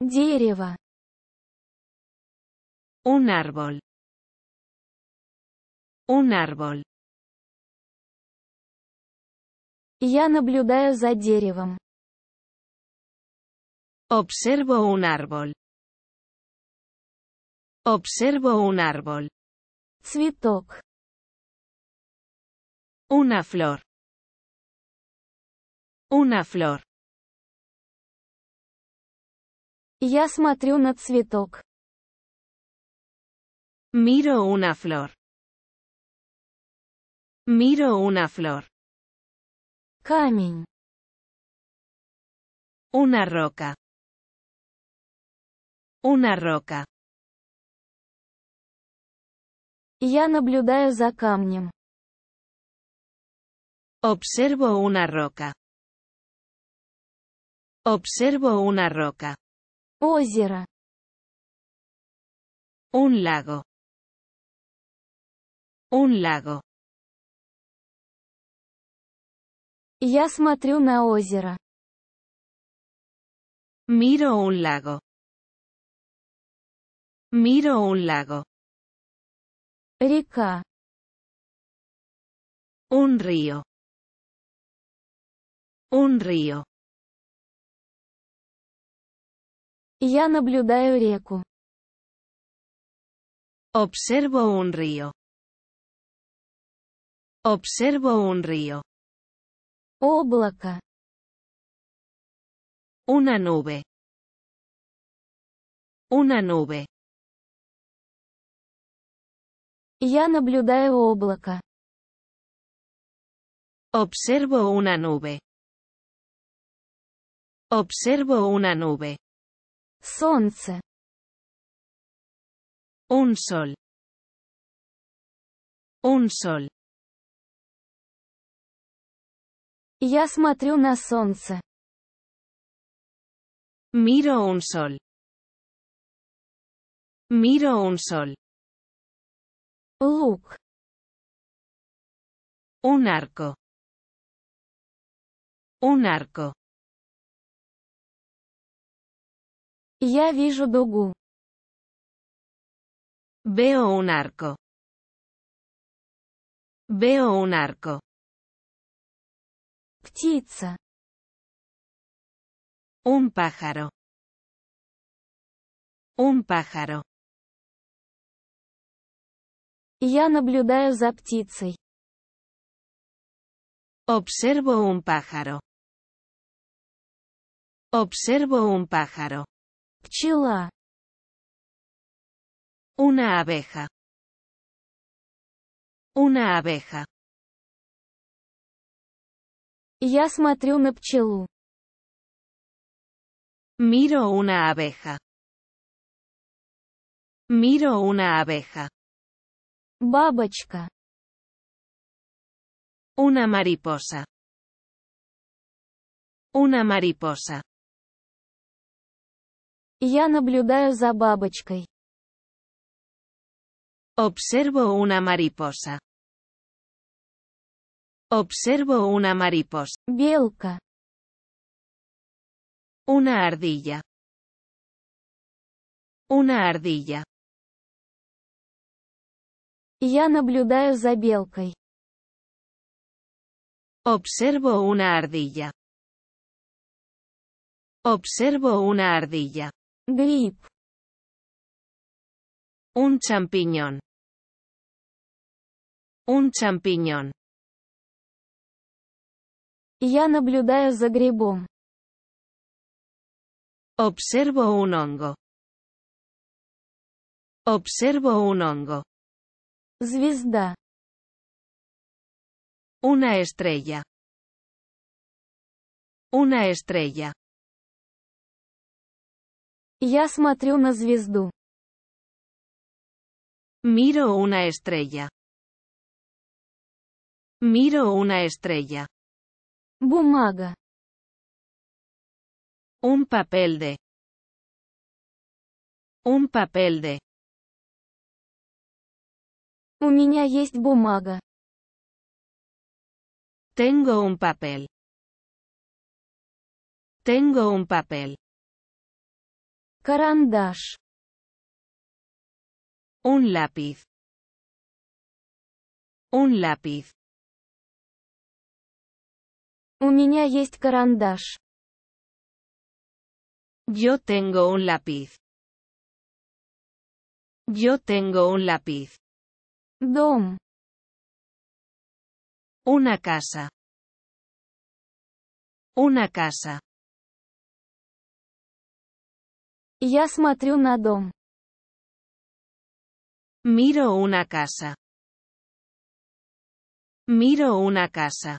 Дерево. Un árbol. Un árbol. Я наблюдаю за деревом. Observo un árbol. Observo un árbol. Цветок. Una flor. Una flor. Я смотрю на цветок. Miro una flor. Miro una flor. Камень. Una roca. Una roca. Я наблюдаю за камнем. Observo una roca. Observo una roca. Озеро. Un lago. Un lago. Я смотрю на озеро. Miro un lago. Miro un lago. Река. Un río. Un río. Я наблюдаю реку. Observo un río. Observo un río. Oblaca. Una nube. Una nube. Я наблюдаю облако. Observo una nube. Observo una nube. Sol Un sol. Un sol. Yo смотрю Miro un sol. Miro un sol. Look, Un arco. Un arco. Я вижу дугу. Veo un arco. Veo un arco. Птица. Un pájaro. Un pájaro. Я наблюдаю за птицей. Observo un pájaro. Observo un pájaro. Una abeja. Una abeja. Я смотрю на пчелу. Miro una abeja. Miro una abeja. Бабочка. Una mariposa. Una mariposa. Я наблюдаю за бабочкой. Observo una mariposa. Observo una mariposa. Белка. Una ardilla. Una ardilla. Я наблюдаю за белкой. Observo una ardilla. Observo una ardilla. Grip. Un champiñón. Un champiñón. Я наблюдаю за грибом. Observo un hongo. Observo un hongo. Звезда. Una estrella. Una estrella. Я смотрю на звезду. Miro una estrella. Miro una estrella. Бумага. Un papel de. Un papel de. У меня есть бумага. Tengo un papel. Tengo un papel. Un lápiz. Un lápiz. un меня есть Yo tengo un lápiz. Yo tengo un lápiz. Dom. Una casa. Una casa. Я смотрю на дом. Miro una casa. Miro una casa.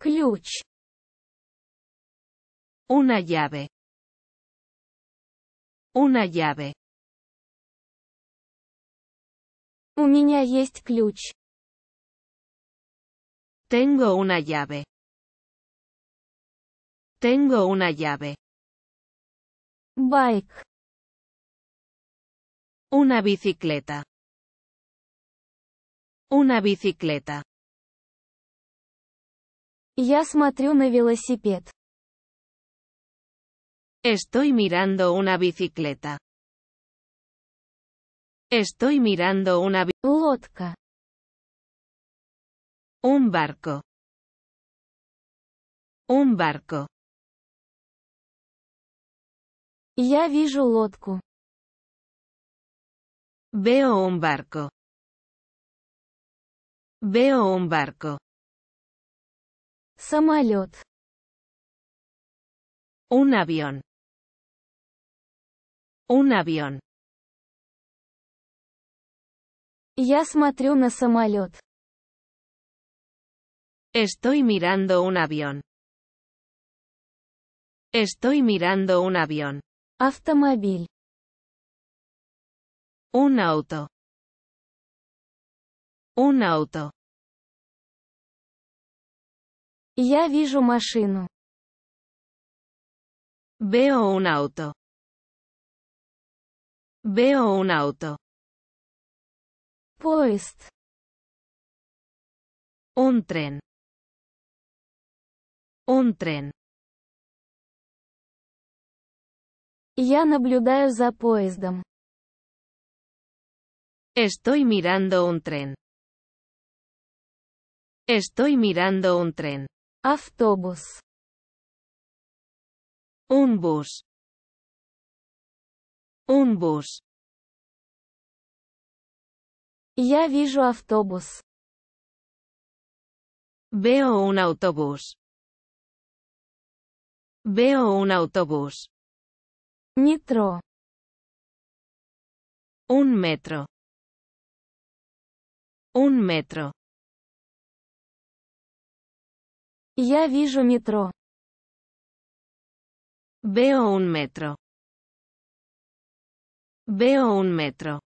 Ключ. Una llave. Una llave. un меня есть ключ. Tengo una llave. Tengo una llave. Una bicicleta. Una bicicleta. Ya смотрю на велосипед. Estoy mirando una bicicleta. Estoy mirando una лодка. Un barco. Un barco. Я вижу лодку. Veo un barco. Veo un barco. Самолет. Un avión. Un avión. Я смотрю на самолет. Estoy mirando un avión. Estoy mirando un avión. Автомобиль. Un auto. Un auto. Я вижу машину. Veo un auto. Veo un auto. Поезд. Un tren. Un tren. Я наблюдаю за поездом. Estoy mirando un tren. Estoy mirando un tren. Autobús. Un bus. Un bus. Я вижу автобус. Veo un autobús. Veo un autobús. Metro. Un metro. Un metro. Ya вижу metro. Veo un metro. Veo un metro.